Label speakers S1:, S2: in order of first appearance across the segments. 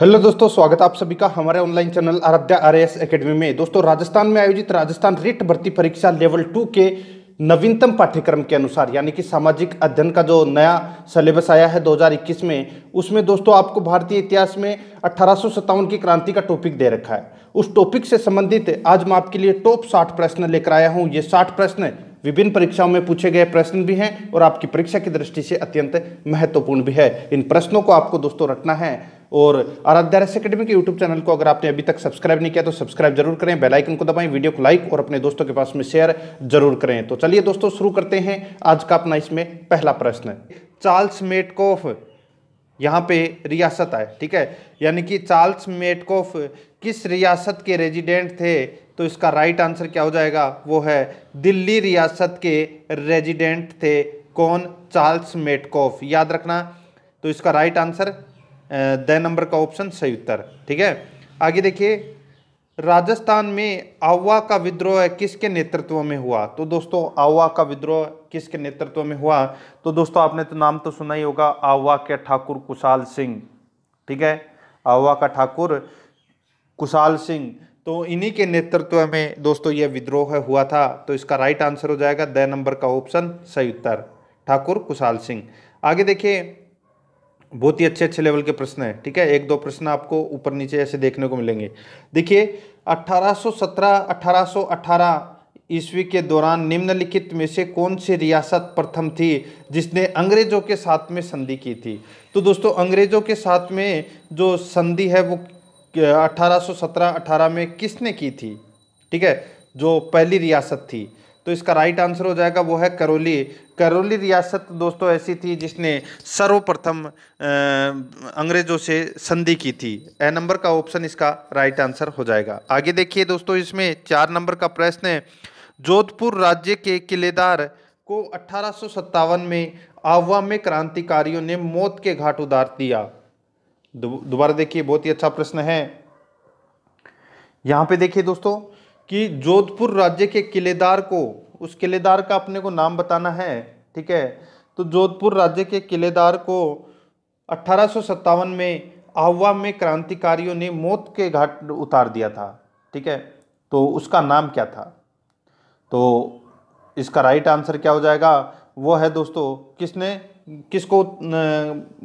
S1: hello दोस्तों स्वागत आप सभी का हमारे online channel Aradhya R S academy में दोस्तों राजस्थान में आयोजित राजस्थान रिट भर्ती परीक्षा लेवल टू के नवीनतम पाठ्यक्रम के अनुसार यानी कि सामाजिक अध्ययन का जो नया सिलेबस आया है 2021 में उसमें दोस्तों आपको भारतीय इतिहास में अठारह की क्रांति का टॉपिक दे रखा है उस टॉपिक से संबंधित आज मैं आपके लिए टॉप साठ प्रश्न लेकर आया हूँ ये साठ प्रश्न विभिन्न परीक्षाओं में पूछे गए प्रश्न भी हैं और आपकी परीक्षा की दृष्टि से अत्यंत महत्वपूर्ण भी है इन प्रश्नों को आपको दोस्तों रखना है और आराध्या अकेडमी के यूट्यूब चैनल को अगर आपने अभी तक सब्सक्राइब नहीं किया तो सब्सक्राइब जरूर करें बेल आइकन को दबाएं वीडियो को लाइक और अपने दोस्तों के पास में शेयर जरूर करें तो चलिए दोस्तों शुरू करते हैं आज का अपना इसमें पहला प्रश्न चार्ल्स मेटकोफ यहाँ पे रियासत आए ठीक है यानी कि चार्ल्स मेटकोफ किस रियासत के रेजिडेंट थे तो इसका राइट आंसर क्या हो जाएगा वो है दिल्ली रियासत के रेजिडेंट थे कौन चार्ल्स मेटकोफ याद रखना तो इसका राइट आंसर द नंबर का ऑप्शन सही उत्तर ठीक है आगे देखिए राजस्थान में आवा का विद्रोह किसके नेतृत्व में हुआ तो दोस्तों आवा का विद्रोह किसके नेतृत्व में हुआ तो दोस्तों आपने तो नाम तो सुना ही होगा आवा के ठाकुर कुशाल सिंह ठीक है आवा का ठाकुर कुशाल सिंह तो इन्हीं के नेतृत्व में दोस्तों यह विद्रोह हुआ था तो इसका राइट आंसर हो जाएगा द नंबर का ऑप्शन सही उत्तर ठाकुर कुशाल सिंह आगे देखिए बहुत ही अच्छे अच्छे लेवल के प्रश्न हैं ठीक है एक दो प्रश्न आपको ऊपर नीचे ऐसे देखने को मिलेंगे देखिए 1817 1818 ईस्वी के दौरान निम्नलिखित में से कौन सी रियासत प्रथम थी जिसने अंग्रेज़ों के साथ में संधि की थी तो दोस्तों अंग्रेज़ों के साथ में जो संधि है वो 1817-18 में किसने की थी ठीक है जो पहली रियासत थी तो इसका राइट आंसर हो जाएगा वो है करौली करौली रियासत दोस्तों ऐसी थी जिसने सर्वप्रथम अंग्रेजों से संधि की थी ए नंबर का ऑप्शन इसका राइट आंसर हो जाएगा आगे देखिए दोस्तों इसमें चार नंबर का प्रश्न है जोधपुर राज्य के किलेदार को अठारह में आवा में क्रांतिकारियों ने मौत के घाट उतार दिया दोबारा देखिए बहुत ही अच्छा प्रश्न है यहाँ पे देखिए दोस्तों कि जोधपुर राज्य के किलेदार को उस किलेदार का अपने को नाम बताना है ठीक है तो जोधपुर राज्य के किलेदार को अट्ठारह में आहवा में क्रांतिकारियों ने मौत के घाट उतार दिया था ठीक है तो उसका नाम क्या था तो इसका राइट आंसर क्या हो जाएगा वो है दोस्तों किसने किसको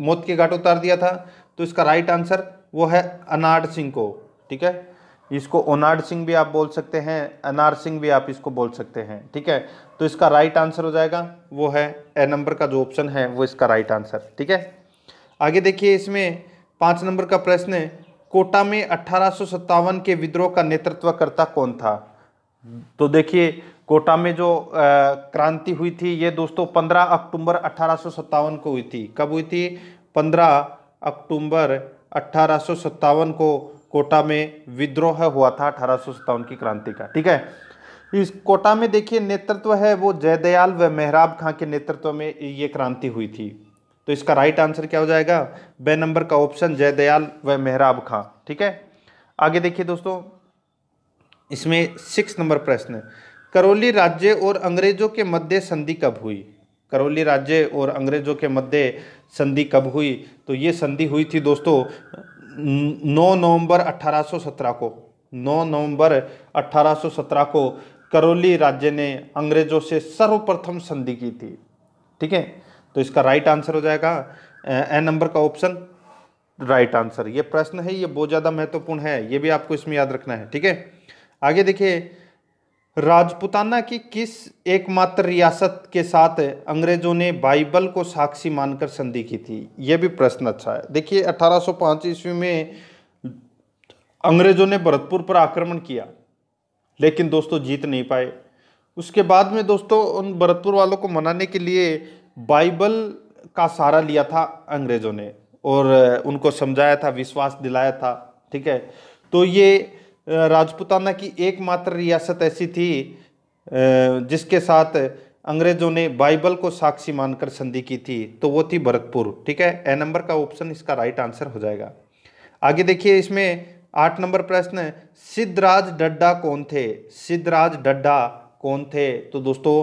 S1: मौत के घाट उतार दिया था तो इसका राइट आंसर वो है अनाड सिंह को ठीक है इसको ओनार सिंह भी आप बोल सकते हैं अनार सिंह भी आप इसको बोल सकते हैं ठीक है तो इसका राइट आंसर हो जाएगा वो है ए नंबर का जो ऑप्शन है वो इसका राइट आंसर ठीक है आगे देखिए इसमें पाँच नंबर का प्रश्न है कोटा में अट्ठारह के विद्रोह का नेतृत्व करता कौन था तो देखिए कोटा में जो क्रांति हुई थी ये दोस्तों 15 अक्टूबर अट्ठारह को हुई थी कब हुई थी 15 अक्टूबर अट्ठारह को कोटा में विद्रोह हुआ था अठारह की क्रांति का ठीक है इस कोटा में देखिए नेतृत्व है वो जयदयाल व मेहराब खां के नेतृत्व में ये क्रांति हुई थी तो इसका राइट आंसर क्या हो जाएगा बे नंबर का ऑप्शन जयदयाल व मेहराब खां ठीक है आगे देखिए दोस्तों इसमें सिक्स नंबर प्रश्न करौली राज्य और अंग्रेजों के मध्य संधि कब हुई करौली राज्य और अंग्रेजों के मध्य संधि कब हुई तो ये संधि हुई थी दोस्तों 9 नवंबर 1817 को 9 नवंबर 1817 को करौली राज्य ने अंग्रेजों से सर्वप्रथम संधि की थी ठीक है तो इसका राइट आंसर हो जाएगा ए नंबर का ऑप्शन राइट आंसर ये प्रश्न है ये बहुत ज़्यादा महत्वपूर्ण है ये भी आपको इसमें याद रखना है ठीक है आगे देखिए राजपुताना की किस एकमात्र रियासत के साथ अंग्रेज़ों ने बाइबल को साक्षी मानकर संधि की थी यह भी प्रश्न अच्छा है देखिए 1805 ईस्वी में अंग्रेज़ों ने भरतपुर पर आक्रमण किया लेकिन दोस्तों जीत नहीं पाए उसके बाद में दोस्तों उन भरतपुर वालों को मनाने के लिए बाइबल का सहारा लिया था अंग्रेज़ों ने और उनको समझाया था विश्वास दिलाया था ठीक है तो ये राजपुताना की एकमात्र रियासत ऐसी थी जिसके साथ अंग्रेजों ने बाइबल को साक्षी मानकर संधि की थी तो वो थी भरतपुर ठीक है ए नंबर का ऑप्शन इसका राइट आंसर हो जाएगा आगे देखिए इसमें आठ नंबर प्रश्न सिद्धराज डड्डा कौन थे सिद्धराज डड्डा कौन थे तो दोस्तों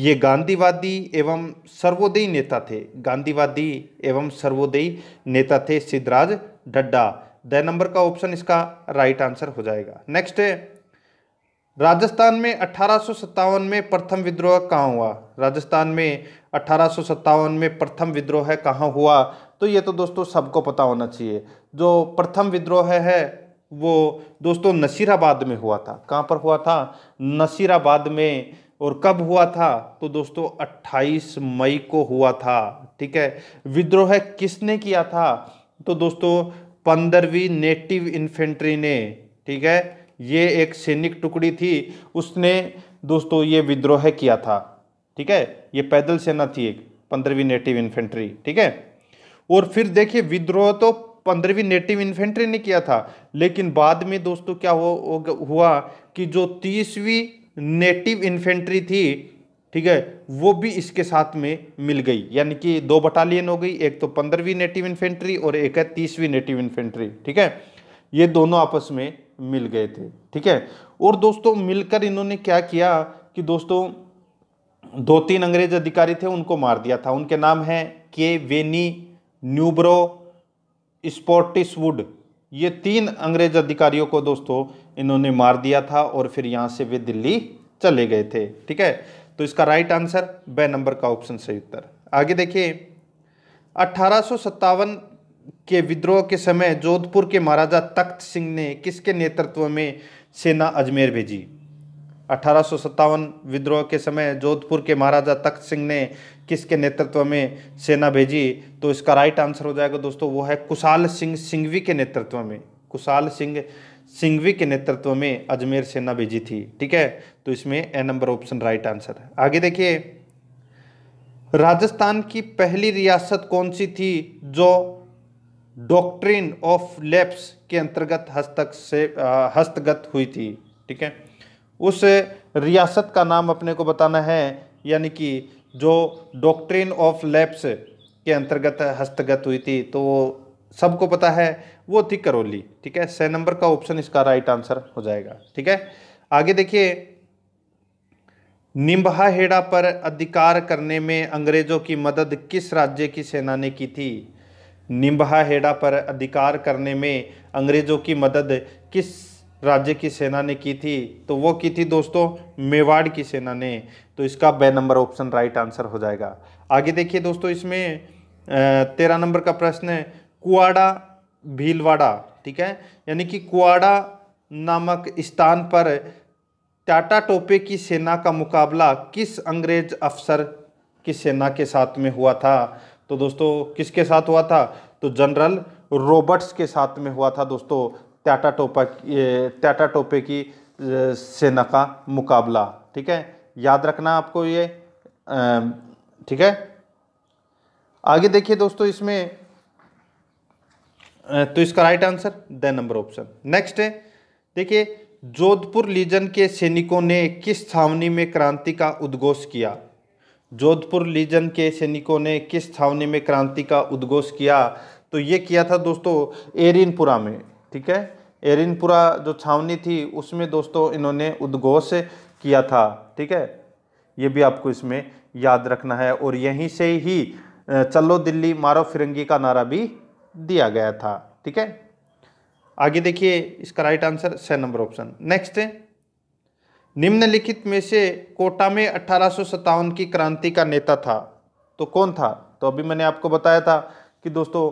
S1: ये गांधीवादी एवं सर्वोदयी नेता थे गांधीवादी एवं सर्वोदयी नेता थे सिद्धराज डड्डा द नंबर का ऑप्शन इसका राइट आंसर हो जाएगा नेक्स्ट है राजस्थान में अठारह में प्रथम विद्रोह कहाँ हुआ राजस्थान में अठारह में प्रथम विद्रोह कहाँ हुआ तो ये तो दोस्तों सबको पता होना चाहिए जो प्रथम विद्रोह है वो दोस्तों नसीराबाद में हुआ था कहाँ पर हुआ था नसीराबाद में और कब हुआ था तो दोस्तों 28 मई को हुआ था ठीक है विद्रोह किसने किया था तो दोस्तों पंद्रहवीं नेटिव इन्फेंट्री ने ठीक है ये एक सैनिक टुकड़ी थी उसने दोस्तों ये विद्रोह किया था ठीक है ये पैदल सेना थी एक पंद्रहवीं नेटिव इन्फेंट्री ठीक है और फिर देखिए विद्रोह तो पंद्रहवीं नेटिव इन्फेंट्री ने किया था लेकिन बाद में दोस्तों क्या हो, हो हुआ कि जो तीसवीं नेटिव इन्फेंट्री थी ठीक है वो भी इसके साथ में मिल गई यानी कि दो बटालियन हो गई एक तो पंद्रहवीं नेटिव इन्फेंट्री और एक है तीसवीं नेटिव इन्फेंट्री ठीक है ये दोनों आपस में मिल गए थे ठीक है और दोस्तों मिलकर इन्होंने क्या किया कि दोस्तों दो तीन अंग्रेज अधिकारी थे उनको मार दिया था उनके नाम है के वेनी न्यूब्रो स्पोर्टिसवुड ये तीन अंग्रेज अधिकारियों को दोस्तों इन्होंने मार दिया था और फिर यहाँ से वे दिल्ली चले गए थे ठीक है तो इसका राइट आंसर ब नंबर का ऑप्शन सही उत्तर आगे देखिए अठारह के विद्रोह के समय जोधपुर के महाराजा तख्त सिंह ने किसके नेतृत्व में सेना अजमेर भेजी अठारह विद्रोह के समय जोधपुर के महाराजा तख्त सिंह ने किसके नेतृत्व में सेना भेजी तो इसका राइट आंसर हो जाएगा दोस्तों वो है कुशाल सिंह सिंघवी के नेतृत्व में कुशाल सिंह सिंघवी के नेतृत्व में अजमेर सेना भेजी थी ठीक है तो इसमें A number option right answer है आगे देखिए राजस्थान की पहली रियासत कौन सी थी जो डॉक्ट्रिन ऑफ लेप्स के अंतर्गत हस्तक से आ, हस्तगत हुई थी ठीक है उस रियासत का नाम अपने को बताना है यानी कि जो डॉक्ट्रिन ऑफ लेप्स के अंतर्गत हस्तगत हुई थी तो सबको पता है वो थी करौली ठीक है स नंबर का ऑप्शन इसका राइट आंसर हो जाएगा ठीक है आगे देखिए निम्बहा हेड़ा पर अधिकार करने में अंग्रेजों की मदद किस राज्य की सेना ने की थी निम्बहा हेड़ा पर अधिकार करने में अंग्रेजों की मदद किस राज्य की सेना ने की थी तो वो की थी दोस्तों मेवाड़ की सेना ने तो इसका B number option right answer हो जाएगा आगे देखिए दोस्तों इसमें तेरह नंबर का प्रश्न है कुआड़ा भीलवाड़ा ठीक है यानी कि कुआड़ा नामक स्थान पर टाटा टोपे की सेना का मुकाबला किस अंग्रेज अफसर की सेना के साथ में हुआ था तो दोस्तों किसके साथ हुआ था तो जनरल रॉबर्ट्स के साथ में हुआ था दोस्तों टाटा टोपा टाटा टोपे की सेना का मुकाबला ठीक है याद रखना आपको ये ठीक है आगे देखिए दोस्तों इसमें तो इसका right answer D number option next है देखिए जोधपुर लीजन के सैनिकों ने किस छावनी में क्रांति का उद्घोष किया जोधपुर लीजन के सैनिकों ने किस छावनी में क्रांति का उद्घोष किया तो ये किया था दोस्तों एरिनपुरा में ठीक है एरिनपुरा जो छावनी थी उसमें दोस्तों इन्होंने उद्घोष किया था ठीक है ये भी आपको इसमें याद रखना है और यहीं से ही चलो दिल्ली मारो फिरंगी का नारा भी दिया गया था ठीक है आगे देखिए इसका राइट आंसर छह नंबर ऑप्शन नेक्स्ट है निम्नलिखित में से कोटा में अठारह की क्रांति का नेता था तो कौन था तो अभी मैंने आपको बताया था कि दोस्तों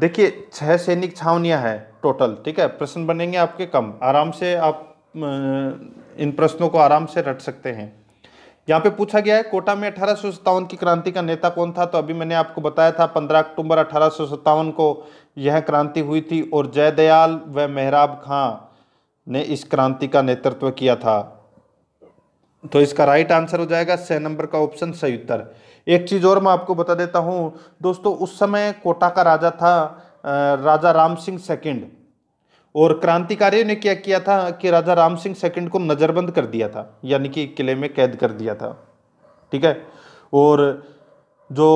S1: देखिए छह सैनिक छावनियां हैं टोटल ठीक है प्रश्न बनेंगे आपके कम आराम से आप इन प्रश्नों को आराम से रट सकते हैं यहाँ पे पूछा गया है कोटा में अठारह की क्रांति का नेता कौन था तो अभी मैंने आपको बताया था 15 अक्टूबर अठारह को यह क्रांति हुई थी और जयदयाल व मेहराब खां ने इस क्रांति का नेतृत्व किया था तो इसका राइट आंसर हो जाएगा छः नंबर का ऑप्शन सही उत्तर एक चीज़ और मैं आपको बता देता हूँ दोस्तों उस समय कोटा का राजा था राजा राम सिंह सेकेंड और क्रांतिकारियों ने क्या किया था कि राजा राम सिंह सेकंड को नज़रबंद कर दिया था यानी कि किले में कैद कर दिया था ठीक है और जो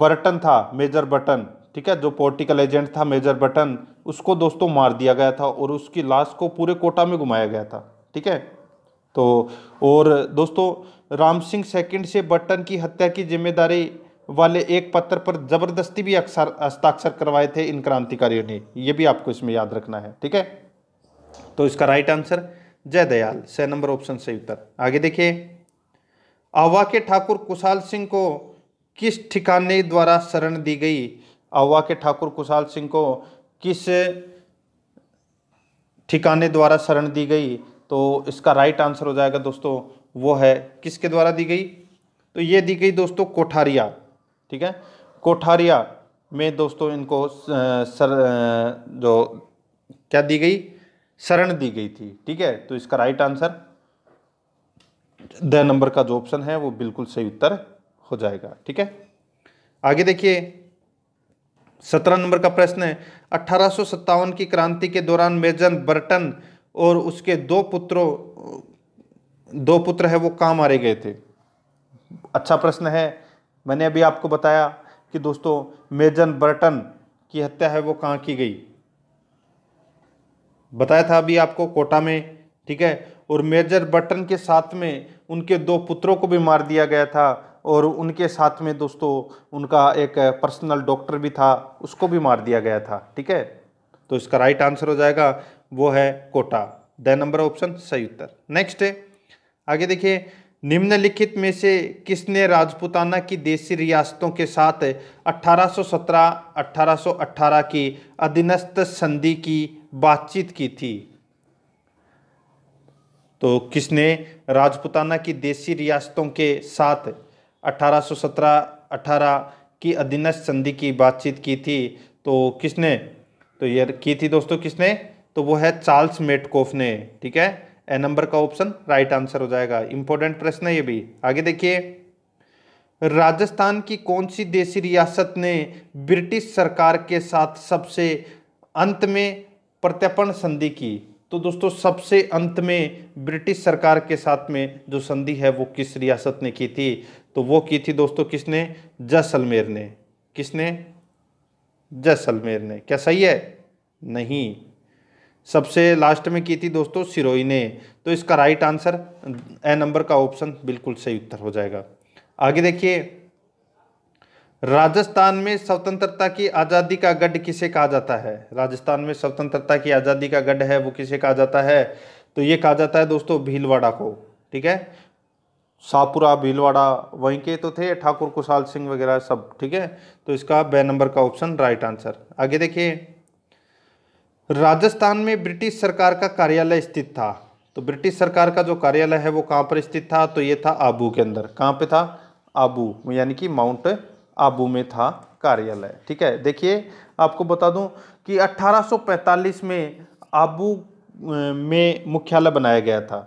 S1: बर्टन था मेजर बटन ठीक है जो पॉलिटिकल एजेंट था मेजर बटन उसको दोस्तों मार दिया गया था और उसकी लाश को पूरे कोटा में घुमाया गया था ठीक है तो और दोस्तों राम सिंह सेकंड से बटन की हत्या की जिम्मेदारी वाले एक पत्र पर जबरदस्ती भी अक्सर हस्ताक्षर करवाए थे इन क्रांतिकारियों ने यह भी आपको इसमें याद रखना है ठीक है तो इसका राइट आंसर जय दयाल स नंबर ऑप्शन सही उत्तर आगे देखिए आवा के ठाकुर कुशाल सिंह को किस ठिकाने द्वारा शरण दी गई आवा के ठाकुर कुशाल सिंह को किस ठिकाने द्वारा शरण दी गई तो इसका राइट आंसर हो जाएगा दोस्तों वो है किसके द्वारा दी गई तो ये दी गई दोस्तों कोठारिया ठीक है कोठारिया में दोस्तों इनको सर जो क्या दी गई शरण दी गई थी ठीक है तो इसका राइट आंसर द नंबर का जो ऑप्शन है वो बिल्कुल सही उत्तर हो जाएगा ठीक है आगे देखिए सत्रह नंबर का प्रश्न है अठारह की क्रांति के दौरान मेजर बर्टन और उसके दो पुत्रों दो पुत्र है वो कहाँ मारे गए थे अच्छा प्रश्न है मैंने अभी आपको बताया कि दोस्तों मेजन बर्टन की हत्या है वो कहाँ की गई बताया था अभी आपको कोटा में ठीक है और मेजर बर्टन के साथ में उनके दो पुत्रों को भी मार दिया गया था और उनके साथ में दोस्तों उनका एक पर्सनल डॉक्टर भी था उसको भी मार दिया गया था ठीक है तो इसका राइट आंसर हो जाएगा वो है कोटा द नंबर ऑप्शन सही उत्तर नेक्स्ट है आगे देखिए निम्नलिखित में से किसने राजपुताना की देसी रियासतों के साथ 1817-1818 की अधीनस्थ संधि की बातचीत की थी तो किसने राजपुताना की देसी रियासतों के साथ 1817-18 की अधीनस्थ संधि की बातचीत की थी तो किसने तो ये की थी दोस्तों किसने तो वो है चार्ल्स मेटकोफ ने ठीक है ए नंबर का ऑप्शन राइट आंसर हो जाएगा इंपॉर्टेंट प्रश्न है ये भी आगे देखिए राजस्थान की कौन सी देसी रियासत ने ब्रिटिश सरकार के साथ सबसे अंत में प्रत्यर्पण संधि की तो दोस्तों सबसे अंत में ब्रिटिश सरकार के साथ में जो संधि है वो किस रियासत ने की थी तो वो की थी दोस्तों किसने जैसलमेर ने किसने जैसलमेर ने क्या सही है नहीं सबसे लास्ट में की थी दोस्तों सिरोही ने तो इसका राइट आंसर ए नंबर का ऑप्शन बिल्कुल सही उत्तर हो जाएगा आगे देखिए राजस्थान में स्वतंत्रता की आज़ादी का गढ़ किसे कहा जाता है राजस्थान में स्वतंत्रता की आज़ादी का गढ़ है वो किसे कहा जाता है तो ये कहा जाता है दोस्तों भीलवाड़ा को ठीक है सापुरा भीलवाड़ा वहीं के तो थे ठाकुर कुशाल सिंह वगैरह सब ठीक है तो इसका बे नंबर का ऑप्शन राइट आंसर आगे देखिए राजस्थान में ब्रिटिश सरकार का कार्यालय स्थित था तो ब्रिटिश सरकार का जो कार्यालय है वो कहाँ पर स्थित था तो ये था आबू के अंदर कहाँ पे था आबू यानी कि माउंट आबू में था कार्यालय ठीक है देखिए आपको बता दूं कि 1845 में आबू में मुख्यालय बनाया गया था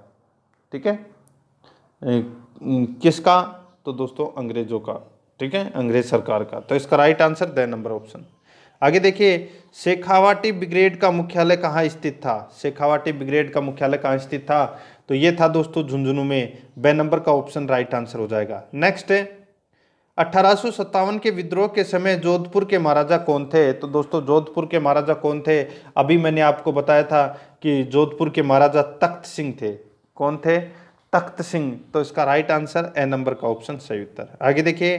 S1: ठीक है किसका तो दोस्तों अंग्रेजों का ठीक है अंग्रेज सरकार का तो इसका right answer D number option आगे देखिए शेखावाटी ब्रिगेड का मुख्यालय कहाँ स्थित था शेखावाटी ब्रिगेड का मुख्यालय कहाँ स्थित था तो ये था दोस्तों झुंझुनू में बे नंबर का ऑप्शन राइट आंसर हो जाएगा नेक्स्ट अठारह के विद्रोह के समय जोधपुर के महाराजा कौन थे तो दोस्तों जोधपुर के महाराजा कौन थे अभी मैंने आपको बताया था कि जोधपुर के महाराजा तख्त सिंह थे कौन थे तख्त सिंह तो इसका राइट आंसर ए नंबर का ऑप्शन सही उत्तर आगे देखिए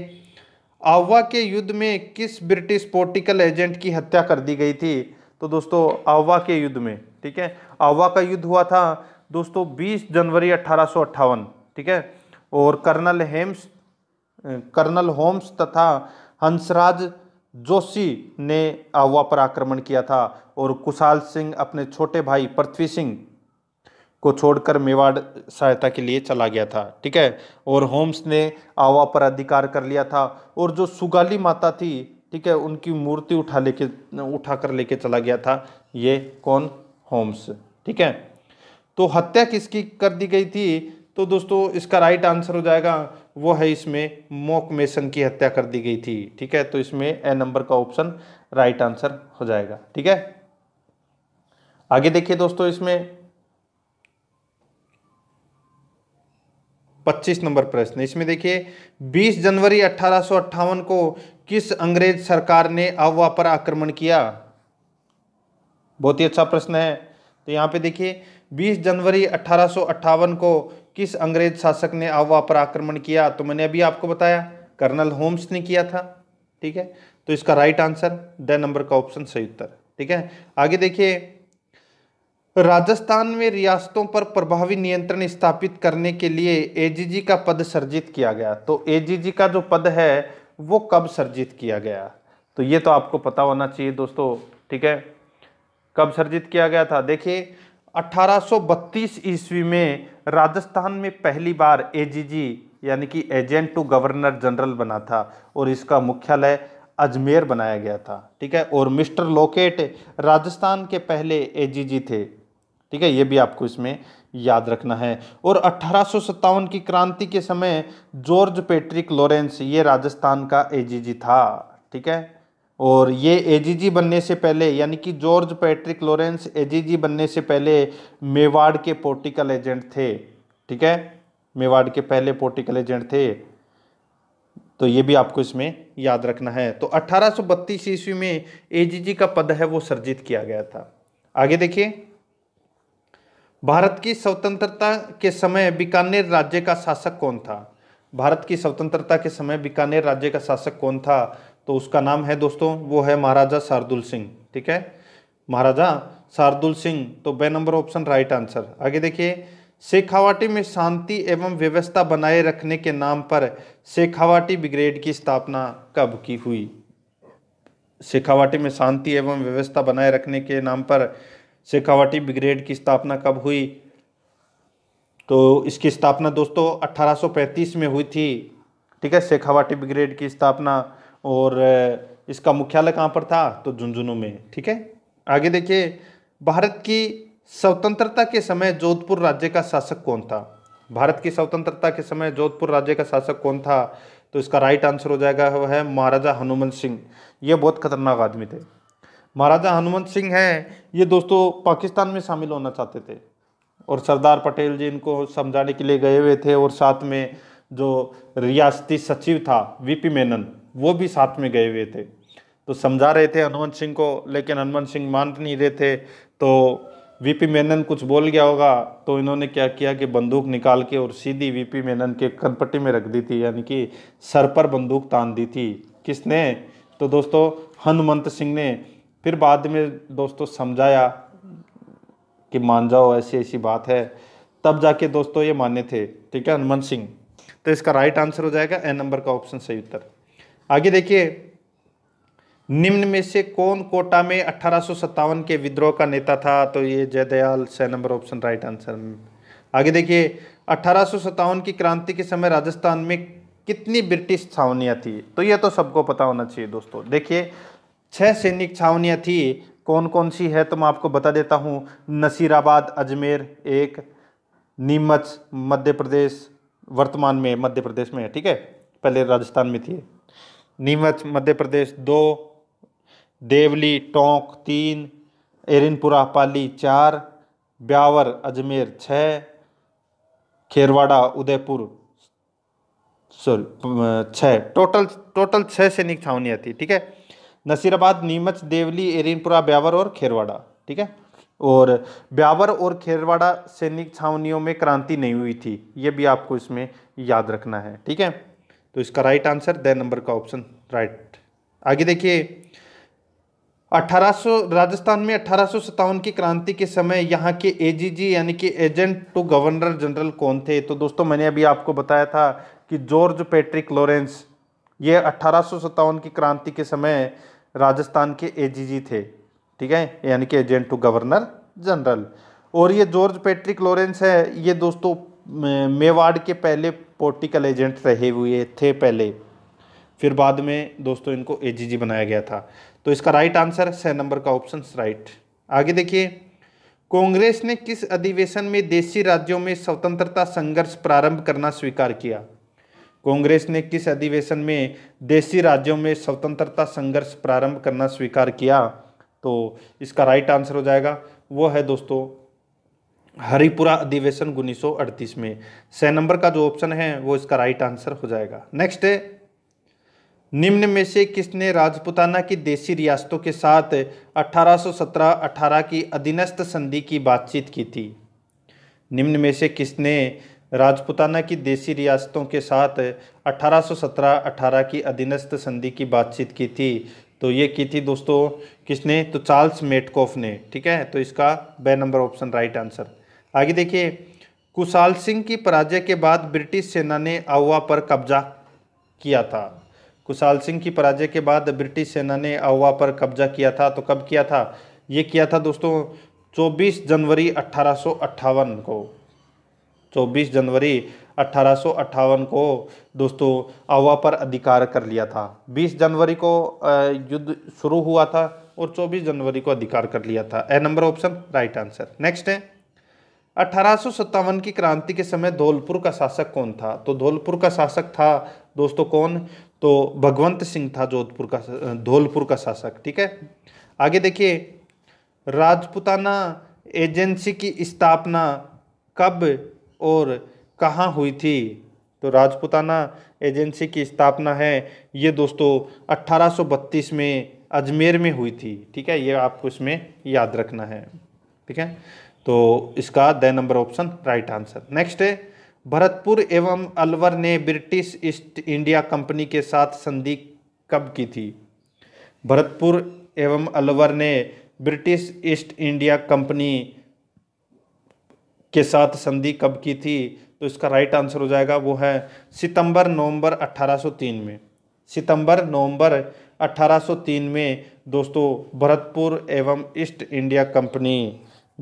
S1: आवा के युद्ध में किस ब्रिटिश पोलिटिकल एजेंट की हत्या कर दी गई थी तो दोस्तों आवा के युद्ध में ठीक है आवा का युद्ध हुआ था दोस्तों 20 जनवरी अठारह ठीक है और कर्नल हेम्स कर्नल होम्स तथा हंसराज जोशी ने आवा पर आक्रमण किया था और कुशाल सिंह अपने छोटे भाई पृथ्वी सिंह को छोड़कर मेवाड़ सहायता के लिए चला गया था ठीक है और होम्स ने आवा पर अधिकार कर लिया था और जो सुगाली माता थी ठीक है उनकी मूर्ति उठा लेके उठा कर लेके चला गया था ये कौन होम्स ठीक है तो हत्या किसकी कर दी गई थी तो दोस्तों इसका राइट आंसर हो जाएगा वो है इसमें मोक मेसन की हत्या कर दी गई थी ठीक है तो इसमें ए नंबर का ऑप्शन राइट आंसर हो जाएगा ठीक है आगे देखिए दोस्तों इसमें 25 नंबर प्रश्न इसमें देखिए 20 जनवरी अठारह को किस अंग्रेज सरकार ने अववा पर आक्रमण किया बहुत ही अच्छा प्रश्न है तो यहाँ पे देखिए 20 जनवरी अठारह को किस अंग्रेज शासक ने अववा पर आक्रमण किया तो मैंने अभी आपको बताया कर्नल होम्स ने किया था ठीक है तो इसका राइट आंसर द नंबर का ऑप्शन सही उत्तर ठीक है आगे देखिए राजस्थान में रियासतों पर प्रभावी नियंत्रण स्थापित करने के लिए एजीजी का पद सर्जित किया गया तो एजीजी का जो पद है वो कब सर्जित किया गया तो ये तो आपको पता होना चाहिए दोस्तों ठीक है कब सर्जित किया गया था देखिए 1832 ईस्वी में राजस्थान में पहली बार एजीजी यानी कि एजेंट टू गवर्नर जनरल बना था और इसका मुख्यालय अजमेर बनाया गया था ठीक है और मिस्टर लोकेट राजस्थान के पहले एजीजी थे ठीक है ये भी आपको इसमें याद रखना है और अट्ठारह की क्रांति के समय जॉर्ज पेट्रिक लॉरेंस ये राजस्थान का एजीजी था ठीक है और ये एजीजी बनने से पहले यानी कि जॉर्ज पैट्रिक लॉरेंस एजीजी बनने से पहले मेवाड़ के पोर्टिकल एजेंट थे ठीक है मेवाड़ के पहले पोर्टिकल एजेंट थे तो ये भी आपको इसमें याद रखना है तो 1832 ईस्वी में एजीजी का पद है वो सर्जित किया गया था आगे देखिए भारत की स्वतंत्रता के समय बीकानेर राज्य का शासक कौन था भारत की स्वतंत्रता के समय बीकानेर राज्य का शासक कौन था तो उसका नाम है दोस्तों वो है महाराजा शार्दुल सिंह ठीक है महाराजा शार्दुल सिंह तो B number option right answer आगे देखिए शेखावाटी में शांति एवं व्यवस्था बनाए रखने के नाम पर शेखावाटी ब्रिगेड की स्थापना कब की हुई शेखावाटी में शांति एवं व्यवस्था बनाए रखने के नाम पर शेखावटी ब्रिगेड की स्थापना कब हुई तो इसकी स्थापना दोस्तों 1835 में हुई थी ठीक है शेखावाटी ब्रिगेड की स्थापना और इसका मुख्यालय कहाँ पर था तो झुंझुनू में ठीक है आगे देखिए भारत की स्वतंत्रता के समय जोधपुर राज्य का शासक कौन था भारत की स्वतंत्रता के समय जोधपुर राज्य का शासक कौन था तो इसका राइट आंसर हो जाएगा वह है महाराजा हनुमान सिंह ये बहुत खतरनाक आदमी थे महाराजा हनुमंत सिंह हैं ये दोस्तों पाकिस्तान में शामिल होना चाहते थे और सरदार पटेल जी इनको समझाने के लिए गए हुए थे और साथ में जो रियासती सचिव था वीपी मेनन वो भी साथ में गए हुए थे तो समझा रहे थे हनुमंत सिंह को लेकिन हनुमंत सिंह मान नहीं रहे थे तो वीपी मेनन कुछ बोल गया होगा तो इन्होंने क्या किया कि बंदूक निकाल के और सीधी वीपी मेनन के कनपट्टी में रख दी थी यानी कि सर पर बंदूक तान दी थी किसने तो दोस्तों हनुमंत सिंह ने फिर बाद में दोस्तों समझाया कि मान जाओ ऐसी ऐसी बात है तब जाके दोस्तों ये माने थे ठीक है हनुमान सिंह तो इसका राइट आंसर हो जाएगा ए नंबर का ऑप्शन सही उत्तर आगे देखिए निम्न में से कौन कोटा में अठारह के विद्रोह का नेता था तो ये जयदयाल से नंबर ऑप्शन राइट आंसर आगे देखिए अठारह की क्रांति के समय राजस्थान में कितनी ब्रिटिश छावनियाँ थी तो ये तो सबको पता होना चाहिए दोस्तों देखिए छः सैनिक छावनियाँ थी कौन कौन सी है तो मैं आपको बता देता हूँ नसीराबाद अजमेर एक नीमच मध्य प्रदेश वर्तमान में मध्य प्रदेश में है ठीक है पहले राजस्थान में थी नीमच मध्य प्रदेश दो देवली टोंक तीन एरिनपुरा पाली चार ब्यावर अजमेर छः खेरवाड़ा उदयपुर सॉरी छः टोटल टोटल छः सैनिक छावनियाँ थी ठीक है नसीराबाद नीमच देवली एरिनपुरा ब्यावर और खेरवाड़ा ठीक है और ब्यावर और खेरवाड़ा सैनिक छावनियों में क्रांति नहीं हुई थी ये भी आपको इसमें याद रखना है ठीक है तो इसका राइट आंसर द नंबर का ऑप्शन राइट आगे देखिए 1800 राजस्थान में अठारह की क्रांति के समय यहाँ के एजीजी यानी कि एजेंट टू गवर्नर जनरल कौन थे तो दोस्तों मैंने अभी आपको बताया था कि जॉर्ज पैट्रिक लॉरेंस ये अठारह की क्रांति के समय राजस्थान के एजीजी थे ठीक है यानी कि एजेंट टू गवर्नर जनरल और ये जॉर्ज पैट्रिक लॉरेंस है ये दोस्तों मेवाड़ के पहले पोलिटिकल एजेंट रहे हुए थे पहले फिर बाद में दोस्तों इनको एजीजी बनाया गया था तो इसका राइट आंसर छः नंबर का ऑप्शन राइट आगे देखिए कांग्रेस ने किस अधिवेशन में देशी राज्यों में स्वतंत्रता संघर्ष प्रारंभ करना स्वीकार किया कांग्रेस ने किस अधिवेशन में देशी राज्यों में स्वतंत्रता संघर्ष प्रारंभ करना स्वीकार किया तो इसका राइट आंसर हो जाएगा वो है दोस्तों हरिपुरा अधिवेशन उन्नीस में छः नंबर का जो ऑप्शन है वो इसका राइट आंसर हो जाएगा नेक्स्ट है निम्न में से किसने राजपुताना की देसी रियासतों के साथ 1817-18 की अधीनस्थ संधि की बातचीत की थी निम्न में से किसने राजपुताना की देसी रियासतों के साथ 1817-18 की अधीनस्थ संधि की बातचीत की थी तो ये की थी दोस्तों किसने तो चार्ल्स मेटकोफ ने ठीक है तो इसका ब नंबर ऑप्शन राइट आंसर आगे देखिए कुशाल सिंह की पराजय के बाद ब्रिटिश सेना ने आउवा पर कब्जा किया था कुशाल सिंह की पराजय के बाद ब्रिटिश सेना ने आउवा पर कब्जा किया था तो कब किया था ये किया था दोस्तों 24 जनवरी अट्ठारह को 24 जनवरी अट्ठारह को दोस्तों अवा पर अधिकार कर लिया था 20 जनवरी को युद्ध शुरू हुआ था और 24 जनवरी को अधिकार कर लिया था A number option right answer next है अठारह की क्रांति के समय धौलपुर का शासक कौन था तो धौलपुर का शासक था दोस्तों कौन तो भगवंत सिंह था जोधपुर का धौलपुर का शासक ठीक है आगे देखिए राजपुताना एजेंसी की स्थापना कब और कहाँ हुई थी तो राजपुताना एजेंसी की स्थापना है ये दोस्तों 1832 में अजमेर में हुई थी ठीक है ये आपको इसमें याद रखना है ठीक है तो इसका D number option right answer next है भरतपुर एवं अलवर ने ब्रिटिश ईस्ट इंडिया कंपनी के साथ संधि कब की थी भरतपुर एवं अलवर ने ब्रिटिश ईस्ट इंडिया कंपनी के साथ संधि कब की थी तो इसका राइट आंसर हो जाएगा वो है सितंबर नवंबर 1803 में सितंबर नवंबर 1803 में दोस्तों भरतपुर एवं ईस्ट इंडिया कंपनी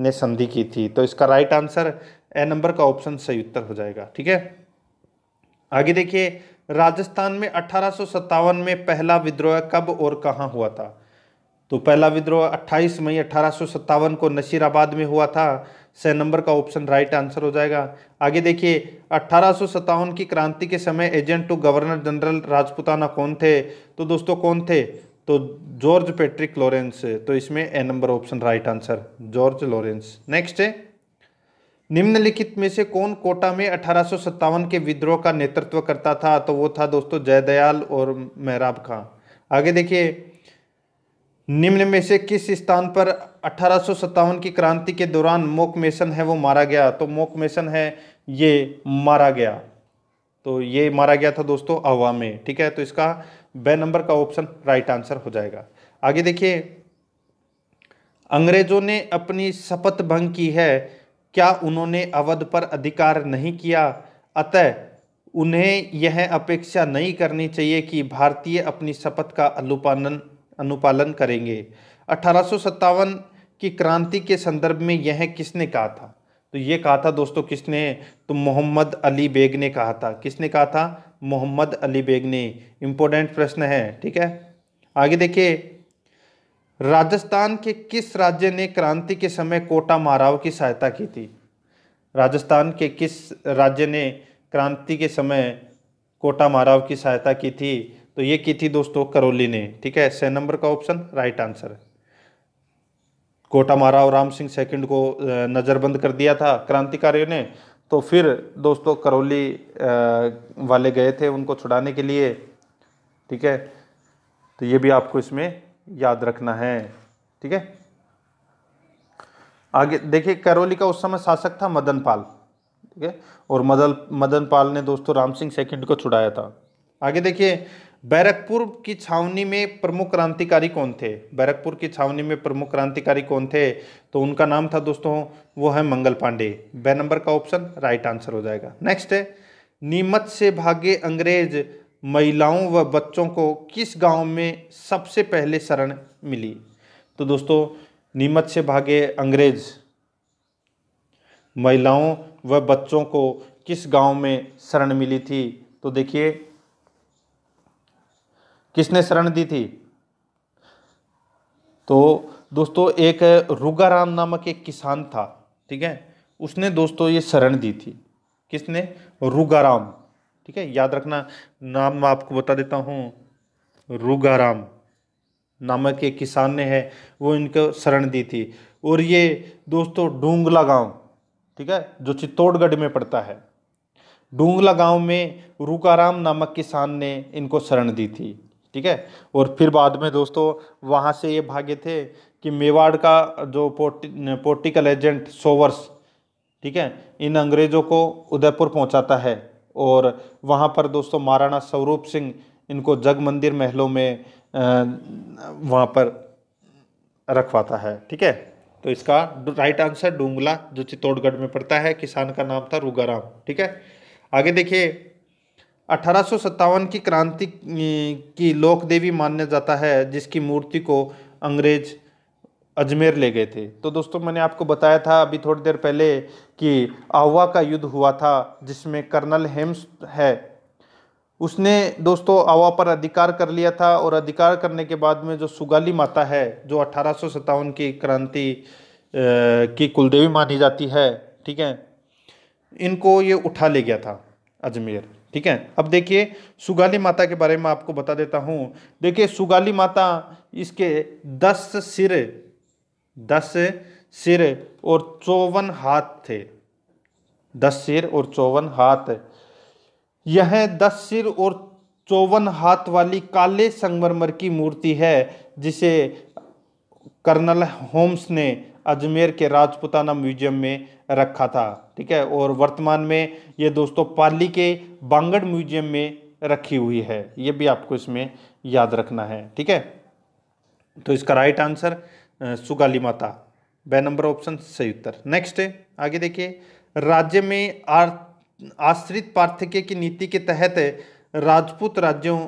S1: ने संधि की थी तो इसका राइट आंसर ए नंबर का ऑप्शन सही उत्तर हो जाएगा ठीक है आगे देखिए राजस्थान में अठारह में पहला विद्रोह कब और कहाँ हुआ था तो पहला विद्रोह 28 मई अठारह को नसीराबाद में हुआ था सह नंबर का ऑप्शन राइट आंसर हो जाएगा आगे देखिए अठारह की क्रांति के समय agent to governor general Rajputana कौन थे तो दोस्तों कौन थे तो जॉर्ज पेट्रिक लॉरेंस तो इसमें A number option right answer George Lawrence next है निम्नलिखित में से कौन कोटा में अठारह के विद्रोह का नेतृत्व करता था तो वो था दोस्तों जयदयाल और मेहराब खां आगे देखिए निम्न में से किस स्थान पर अठारह की क्रांति के दौरान मोक मेसन है वो मारा गया तो मोक मेसन है ये मारा गया तो ये मारा गया था दोस्तों अवा में ठीक है तो इसका बे नंबर का ऑप्शन राइट आंसर हो जाएगा आगे देखिए अंग्रेजों ने अपनी शपथ भंग की है क्या उन्होंने अवध पर अधिकार नहीं किया अतः उन्हें यह अपेक्षा नहीं करनी चाहिए कि भारतीय अपनी शपथ का अनुपालन अनुपालन करेंगे अठारह की क्रांति के संदर्भ में यह किसने कहा था तो ये कहा था दोस्तों किसने तो मोहम्मद अली बेग ने कहा था किसने कहा था मोहम्मद अली बेग ने इम्पोर्टेंट प्रश्न है ठीक है आगे देखिए राजस्थान के किस राज्य ने क्रांति के समय कोटा माराव की सहायता की थी राजस्थान के किस राज्य ने क्रांति के समय कोटा माराव की सहायता की थी तो ये की थी दोस्तों करौली ने ठीक है छः नंबर का ऑप्शन राइट आंसर है कोटा मारा और राम सिंह सेकंड को नज़रबंद कर दिया था क्रांतिकारियों ने तो फिर दोस्तों करौली वाले गए थे उनको छुड़ाने के लिए ठीक है तो ये भी आपको इसमें याद रखना है ठीक है आगे देखिए करौली का उस समय शासक था मदन पाल ठीक है और मदन मदन पाल ने दोस्तों राम सिंह सेकंड को छुड़ाया था आगे देखिए बैरकपुर की छावनी में प्रमुख क्रांतिकारी कौन थे बैरकपुर की छावनी में प्रमुख क्रांतिकारी कौन थे तो उनका नाम था दोस्तों वो है मंगल पांडे ब नंबर का ऑप्शन राइट आंसर हो जाएगा नेक्स्ट है नीमत से भागे अंग्रेज महिलाओं व बच्चों को किस गांव में सबसे पहले शरण मिली तो दोस्तों नीमच से भागे अंग्रेज महिलाओं व बच्चों को किस गांव में शरण मिली थी तो देखिए किसने शरण दी थी तो दोस्तों एक रुगाराम नामक एक किसान था ठीक है उसने दोस्तों ये शरण दी थी किसने रुगाराम ठीक है याद रखना नाम मैं आपको बता देता हूँ रुगाराम नामक एक किसान ने है वो इनको शरण दी थी और ये दोस्तों डूंगला गांव ठीक है जो चित्तौड़गढ़ में पड़ता है डूंगला गांव में रुकाराम नामक किसान ने इनको शरण दी थी ठीक है और फिर बाद में दोस्तों वहाँ से ये भागे थे कि मेवाड़ का जो पोर्टि पोर्टिकल एजेंट सोवर्स ठीक है इन अंग्रेज़ों को उदयपुर पहुँचाता है और वहाँ पर दोस्तों महाराणा स्वरूप सिंह इनको जग मंदिर महलों में वहाँ पर रखवाता है ठीक है तो इसका राइट आंसर डूंगला जो चित्तौड़गढ़ में पड़ता है किसान का नाम था रुगाराम ठीक है आगे देखिए अठारह की क्रांति की लोक देवी मान्या जाता है जिसकी मूर्ति को अंग्रेज अजमेर ले गए थे तो दोस्तों मैंने आपको बताया था अभी थोड़ी देर पहले कि आवा का युद्ध हुआ था जिसमें कर्नल हेम्स है उसने दोस्तों आवा पर अधिकार कर लिया था और अधिकार करने के बाद में जो सुगाली माता है जो अठारह की क्रांति की कुलदेवी मानी जाती है ठीक है इनको ये उठा ले गया था अजमेर ठीक है अब देखिए सुगाली माता के बारे में आपको बता देता हूँ देखिए सुगाली माता इसके दस सिर दस सिर और चौवन हाथ थे दस सिर और चौवन हाथ यह दस सिर और चौवन हाथ वाली काले संगमरमर की मूर्ति है जिसे कर्नल होम्स ने अजमेर के राजपुताना म्यूजियम में रखा था ठीक है और वर्तमान में ये दोस्तों पाली के बांगड़ म्यूजियम में रखी हुई है ये भी आपको इसमें याद रखना है ठीक है तो इसका राइट आंसर सुगाली माता बे नंबर ऑप्शन सही उत्तर नेक्स्ट आगे देखिए राज्य में आश्रित पार्थक्य की नीति के तहत राजपूत राज्यों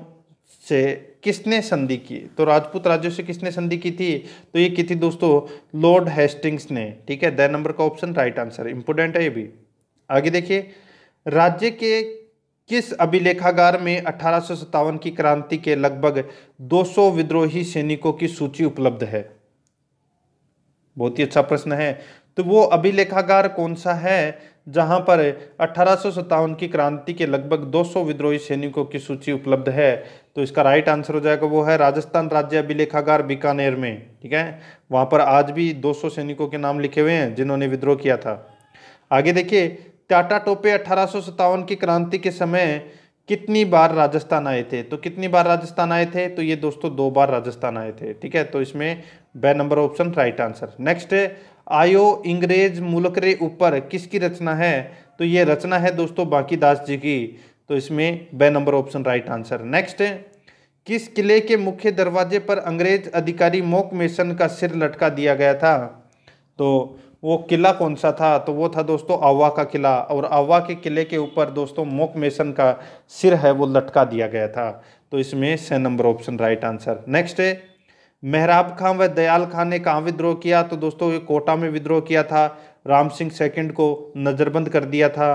S1: से किसने संधि की तो राजपूत राज्यों से किसने संधि की थी तो ये की थी दोस्तों लॉर्ड हेस्टिंग्स ने ठीक है द नंबर का ऑप्शन राइट आंसर इंपोर्टेंट है ये भी आगे देखिए राज्य के किस अभिलेखागार में अठारह की क्रांति के लगभग 200 विद्रोही सैनिकों की सूची उपलब्ध है बहुत ही अच्छा प्रश्न है तो वो अभिलेखागार कौन सा है जहाँ पर अठारह की क्रांति के लगभग 200 विद्रोही सैनिकों की सूची उपलब्ध है तो इसका राइट आंसर हो जाएगा वो है राजस्थान राज्य अभिलेखागार बीकानेर में ठीक है वहाँ पर आज भी 200 सैनिकों के नाम लिखे हुए हैं जिन्होंने विद्रोह किया था आगे देखिए टाटा टोपे अठारह की क्रांति के समय कितनी बार राजस्थान आए थे तो कितनी बार राजस्थान आए थे तो ये दोस्तों दो बार राजस्थान आए थे ठीक है तो इसमें B number option right answer next है आयो इंग्रेज मुल्क रे ऊपर किसकी रचना है तो ये रचना है दोस्तों बाकी दास जी की तो इसमें B number option right answer next किस किले के मुख्य दरवाजे पर अंग्रेज अधिकारी मोक मेसन का सिर लटका दिया गया था तो वो किला कौन सा था तो वो था दोस्तों आवा का किला और आवा के किले के ऊपर दोस्तों मोक मेसन का सिर है वो लटका दिया गया था तो इसमें से number option right answer next है मेहराब खां व दयाल खां ने कहाँ विद्रोह किया तो दोस्तों ये कोटा में विद्रोह किया था राम सिंह सेकंड को नज़रबंद कर दिया था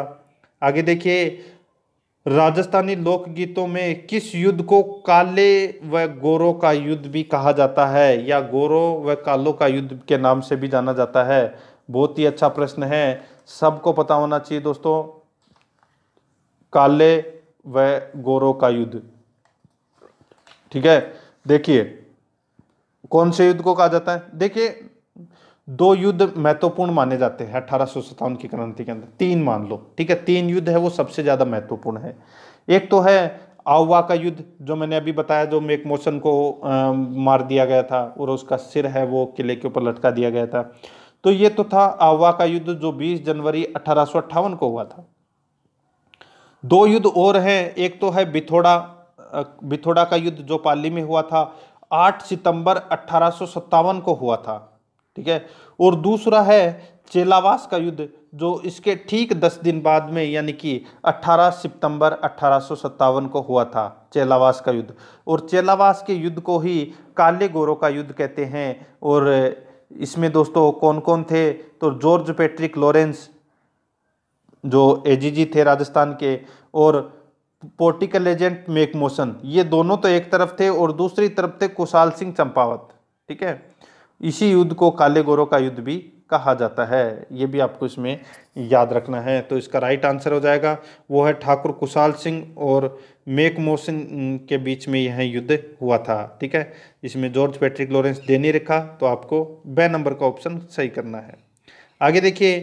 S1: आगे देखिए राजस्थानी लोकगीतों में किस युद्ध को काले व गोरों का युद्ध भी कहा जाता है या गोरों व कालों का युद्ध के नाम से भी जाना जाता है बहुत ही अच्छा प्रश्न है सबको पता होना चाहिए दोस्तों काले व गोरों का युद्ध ठीक है देखिए कौन से युद्ध को कहा जाता है देखिए दो युद्ध महत्वपूर्ण माने जाते हैं अठारह सौ सत्तावन की क्रांति के अंदर तीन मान लो ठीक है तीन युद्ध है वो सबसे ज़्यादा महत्वपूर्ण है एक तो है आउवा का युद्ध जो मैंने अभी बताया जो मेक मोशन को आ, मार दिया गया था और उसका सिर है वो किले के ऊपर लटका दिया गया था तो ये तो था आउवा का युद्ध जो 20 जनवरी अठारह को हुआ था दो युद्ध और हैं एक तो है बिथोड़ा बिथोड़ा का युद्ध जो पाली में हुआ था 8 सितंबर अट्ठारह को हुआ था ठीक है और दूसरा है चेलावास का युद्ध जो इसके ठीक दस दिन बाद में यानी कि 18 सितंबर अट्ठारह को हुआ था चेलावास का युद्ध और चेलावास के युद्ध को ही काले गोरों का युद्ध कहते हैं और इसमें दोस्तों कौन कौन थे तो जॉर्ज पैट्रिक लॉरेंस जो एजीजी थे राजस्थान के और पोर्टिकल एजेंट मेक मोशन ये दोनों तो एक तरफ थे और दूसरी तरफ थे कुशाल सिंह चंपावत ठीक है इसी युद्ध को काले गोरों का युद्ध भी कहा जाता है ये भी आपको इसमें याद रखना है तो इसका राइट आंसर हो जाएगा वो है ठाकुर कुशाल सिंह और मेक मोशन के बीच में यह युद्ध हुआ था ठीक है इसमें जॉर्ज पैट्रिक लॉरेंस दे नहीं रखा तो आपको बे नंबर का ऑप्शन सही करना है आगे देखिए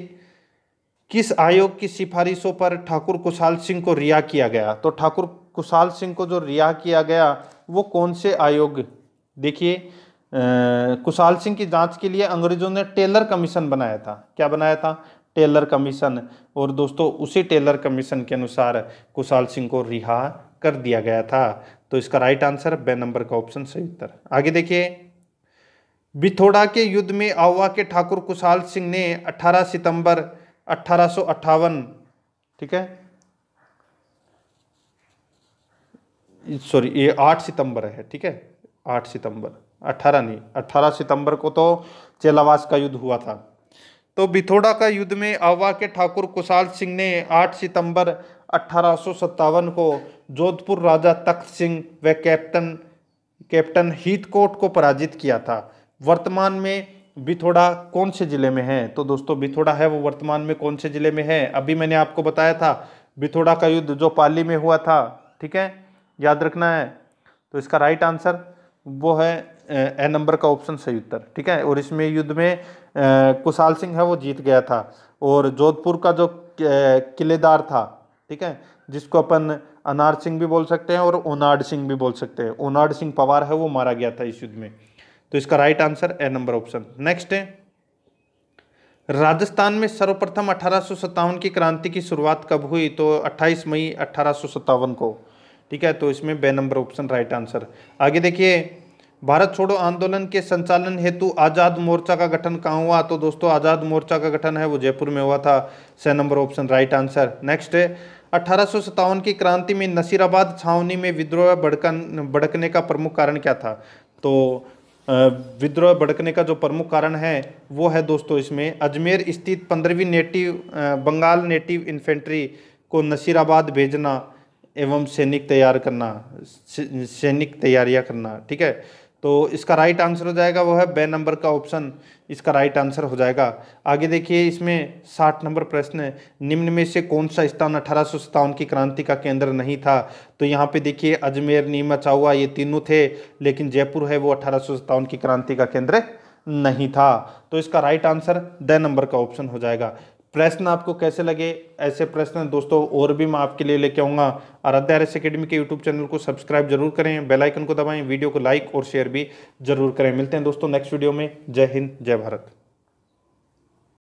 S1: किस आयोग की सिफारिशों पर ठाकुर कुशाल सिंह को रिहा किया गया तो ठाकुर कुशाल सिंह को जो रिहा किया गया वो कौन से आयोग देखिए कुशाल सिंह की जांच के लिए अंग्रेजों ने टेलर कमीशन बनाया था क्या बनाया था टेलर कमीशन और दोस्तों उसी टेलर कमीशन के अनुसार कुशाल सिंह को रिहा कर दिया गया था तो इसका राइट आंसर बे नंबर का ऑप्शन सही उत्तर आगे देखिए बिथोड़ा के युद्ध में आवा के ठाकुर कुशाल सिंह ने 18 सितंबर अट्ठारह ठीक है सॉरी ये 8 सितंबर है ठीक है आठ सितंबर 18 नहीं 18 सितंबर को तो चेलावास का युद्ध हुआ था तो बिथोड़ा का युद्ध में आवा के ठाकुर कुशाल सिंह ने 8 सितंबर अठारह को जोधपुर राजा तख्त सिंह व कैप्टन कैप्टन हीथकोट को पराजित किया था वर्तमान में बिथोड़ा कौन से ज़िले में है तो दोस्तों बिथोड़ा है वो वर्तमान में कौन से ज़िले में है अभी मैंने आपको बताया था बिथोड़ा का युद्ध जो पाली में हुआ था ठीक है याद रखना है तो इसका राइट आंसर वो है ए नंबर का ऑप्शन सही उत्तर ठीक है और इसमें युद्ध में कुशाल सिंह है वो जीत गया था और जोधपुर का जो किलेदार था ठीक है जिसको अपन अनार सिंह भी बोल सकते हैं और ओनाड सिंह भी बोल सकते हैं ओनाड सिंह पवार है वो मारा गया था इस युद्ध में तो इसका right answer A number option next है राजस्थान में सर्वप्रथम अठारह की क्रांति की शुरुआत कब हुई तो 28 मई अठारह को ठीक है तो इसमें B number option right answer आगे देखिए भारत छोड़ो आंदोलन के संचालन हेतु आज़ाद मोर्चा का गठन कहाँ हुआ तो दोस्तों आज़ाद मोर्चा का गठन है वो जयपुर में हुआ था से number option right answer next है अठारह की क्रांति में नसीराबाद छावनी में विद्रोह भड़कन भड़कने का प्रमुख कारण क्या था तो विद्रोह भड़कने का जो प्रमुख कारण है वो है दोस्तों इसमें अजमेर स्थित पंद्रहवीं नेटिव बंगाल नेटिव इन्फेंट्री को नसीराबाद भेजना एवं सैनिक तैयार करना सैनिक तैयारियां करना ठीक है तो इसका राइट आंसर हो जाएगा वो है बे नंबर का ऑप्शन इसका राइट आंसर हो जाएगा आगे देखिए इसमें साठ नंबर प्रश्न है निम्न में से कौन सा स्थान अठारह की क्रांति का केंद्र नहीं था तो यहाँ पे देखिए अजमेर नीमच आउआ ये तीनों थे लेकिन जयपुर है वो अठारह की क्रांति का केंद्र नहीं था तो इसका राइट आंसर द नंबर का ऑप्शन हो जाएगा प्रश्न आपको कैसे लगे ऐसे प्रश्न दोस्तों और भी मैं आपके लिए लेके आऊँगा आराध्या आर एस अकेडमी के यूट्यूब चैनल को सब्सक्राइब जरूर करें बेल आइकन को दबाएं वीडियो को लाइक और शेयर भी जरूर करें मिलते हैं दोस्तों नेक्स्ट वीडियो में जय हिंद जय भारत